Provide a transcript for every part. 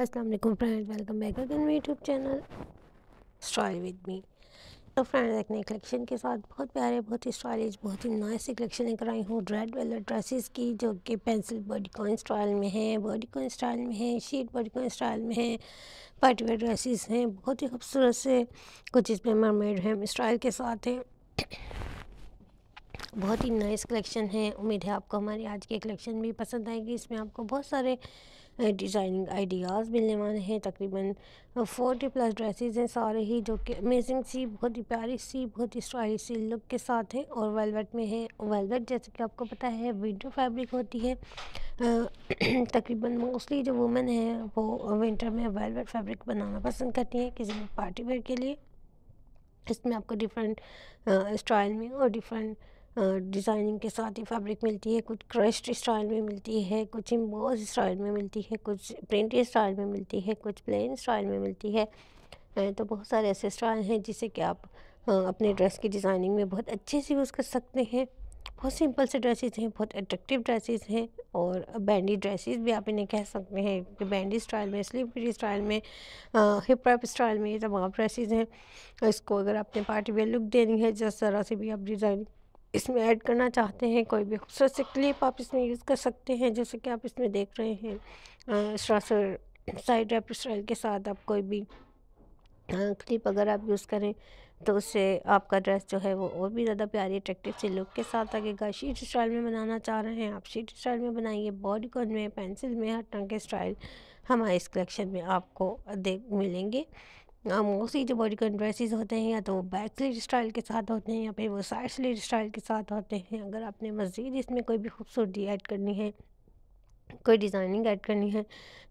Aslam friend welcome back again मेरे YouTube channel style with me तो friend एक नए कलेक्शन के साथ बहुत प्यारे बहुत ही स्टाइलिश बहुत ही नाइस से कलेक्शन लेकर आई हूँ रेड वेलर ड्रेसेस की जो कि पेंसिल बॉडीकॉन स्टाइल में है बॉडीकॉन स्टाइल में है शीट बॉडीकॉन स्टाइल में है पार्टीवेयर ड्रेसेस हैं बहुत ही खूबसूरत से कुछ इसमें मरमेड हैम स्टाइल के साथ हैं बहुत ही नाइस कलेक्शन है उम्मीद है आपको हमारी आज की कलेक्शन भी पसंद आएगी इसमें आपको बहुत सारे डिज़ाइनिंग आइडियाज़ मिलने वाले हैं तकरीबन फोर्टी प्लस ड्रेसेस हैं सारे ही जो कि अमेजिंग सी बहुत ही प्यारी सी बहुत ही स्टाइलिश सी लुक के साथ है और वेलवेट में है वेलवेट जैसे कि आपको पता है विंटर फैब्रिक होती है तकरीबन मोस्टली जो वुमेन हैं वो विंटर में वेलवेट फैब्रिक बनाना पसंद करती हैं किसी पार्टी वेयर के लिए इसमें आपको डिफरेंट स्टाइल में और डिफरेंट डिज़ाइनिंग के साथ ही फैब्रिक मिलती है कुछ क्रस्ट स्टाइल में मिलती है कुछ इम्बोज स्टाइल में मिलती है कुछ प्रिंट स्टाइल में मिलती है कुछ प्लेन स्टाइल में मिलती है तो बहुत सारे ऐसे स्टाइल हैं जिसे कि आप अपने ड्रेस की डिज़ाइनिंग में बहुत अच्छे से यूज़ कर सकते हैं बहुत सिंपल से ड्रेसेस हैं बहुत अट्रेक्टिव ड्रेसेस हैं और बैंडी ड्रेसेस भी आप इन्हें कह सकते हैं कि बैंडी स्टाइल में स्लीपरी स्टाइल में हिप हॉप स्टाइल में ये तमाम ड्रेसेस हैं इसको अगर आपने पार्टी वेयर लुक देनी है जिस तरह से भी आप डिज़ाइनिंग इसमें ऐड करना चाहते हैं कोई भी खूबसूरत से क्लिप आप इसमें यूज़ कर सकते हैं जैसे कि आप इसमें देख रहे हैं साइड रैप स्टाइल के साथ आप कोई भी क्लिप अगर आप यूज़ करें तो उससे आपका ड्रेस जो है वो और भी ज़्यादा प्यारी अट्रैक्टिव से लुक के साथ आगेगा शीट स्टाइल में बनाना चाह रहे हैं आप शीट स्टाइल में बनाइए बॉडीकॉन में पेंसिल में हर टंग के स्टाइल हमारे इस कलेक्शन में आपको देख मिलेंगे मोस्टली जो बॉडीकॉन ड्रेसेस होते हैं या तो वो बैक स्लीव स्टाइल के साथ होते हैं या फिर वो साइड स्लीव स्टाइल के साथ होते हैं अगर आपने मज़ीद इसमें कोई भी खूबसूरती ऐड करनी है कोई डिज़ाइनिंग ऐड करनी है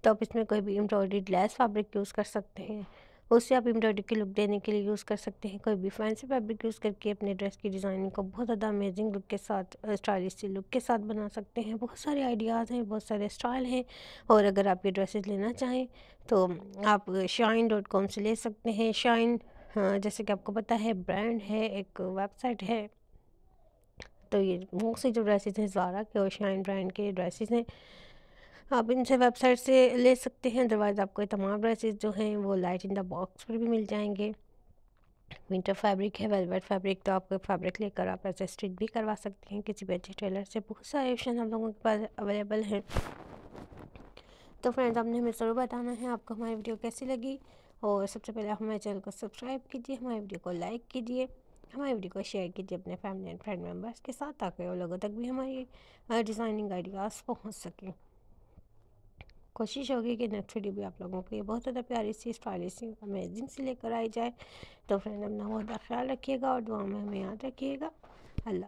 तो आप इसमें कोई भी एम्ब्रॉयडरी लेस फैब्रिक यूज़ कर सकते हैं उससे आप एम्ब्रॉयडरी की लुक देने के लिए यूज़ कर सकते हैं कोई भी फैंसी फैब्रिक यूज़ करके अपने ड्रेस की डिज़ाइनिंग को बहुत ज़्यादा अमेजिंग लुक के साथ स्टाइलिश लुक के साथ बना सकते हैं बहुत सारे आइडियाज़ हैं बहुत सारे स्टाइल हैं और अगर आप ये ड्रेसेस लेना चाहें तो आप शाइन डॉट कॉम से ले सकते हैं शाइन जैसे कि आपको पता है ब्रांड है एक वेबसाइट है तो ये बहुत जो ड्रेसेस हैं ज़ारा के और शाइन ब्रांड के ड्रेसेस हैं आप इनसे वेबसाइट से ले सकते हैं अदरवाइज़ आपको ये तमाम ड्रेसेस जो हैं वो लाइट इन द बॉक्स पर भी मिल जाएंगे विंटर फैब्रिक है वेलवेट फैब्रिक तो आप फैब्रिक लेकर आप ऐसे स्टिच भी करवा सकते हैं किसी भी अच्छे टेलर से बहुत सारे ऑप्शन हम लोगों के पास अवेलेबल हैं तो फ्रेंड्स आपने हमें ज़रूर बताना है आपको हमारी वीडियो कैसी लगी और सबसे पहले आप हमारे चैनल को सब्सक्राइब कीजिए हमारी वीडियो को लाइक कीजिए हमारी वीडियो को शेयर कीजिए अपने फैमिली एंड फ्रेंड मेम्बर्स के साथ ताकि वो लोगों तक भी हमारी डिज़ाइनिंग आइडियाज़ पहुँच सकें कोशिश होगी कि नेक्स्ट वीडियो भी आप लोगों के लिए बहुत ज़्यादा प्यारी सी स्टाइलिश सी अमेजिंग सी लेकर आई जाए तो फ्रेंड अपना बहुत ख्याल रखिएगा और दुआ में हमें याद रखिएगा अल्लाह